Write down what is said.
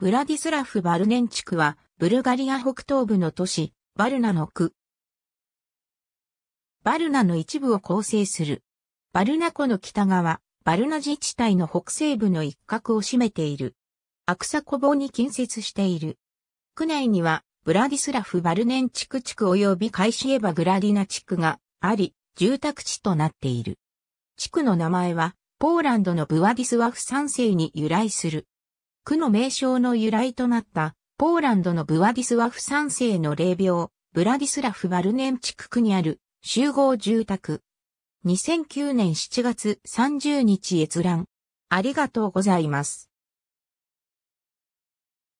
ブラディスラフ・バルネンチクは、ブルガリア北東部の都市、バルナの区。バルナの一部を構成する。バルナ湖の北側、バルナ自治体の北西部の一角を占めている。アクサコボに近接している。区内には、ブラディスラフ・バルネンチク地区及びカイシエバ・グラディナ地区があり、住宅地となっている。地区の名前は、ポーランドのブワディスワフ三世に由来する。区の名称の由来となった、ポーランドのブワディスワフ三世の霊廟、ブラディスラフ・バルネンチク区にある集合住宅。2009年7月30日閲覧。ありがとうございます。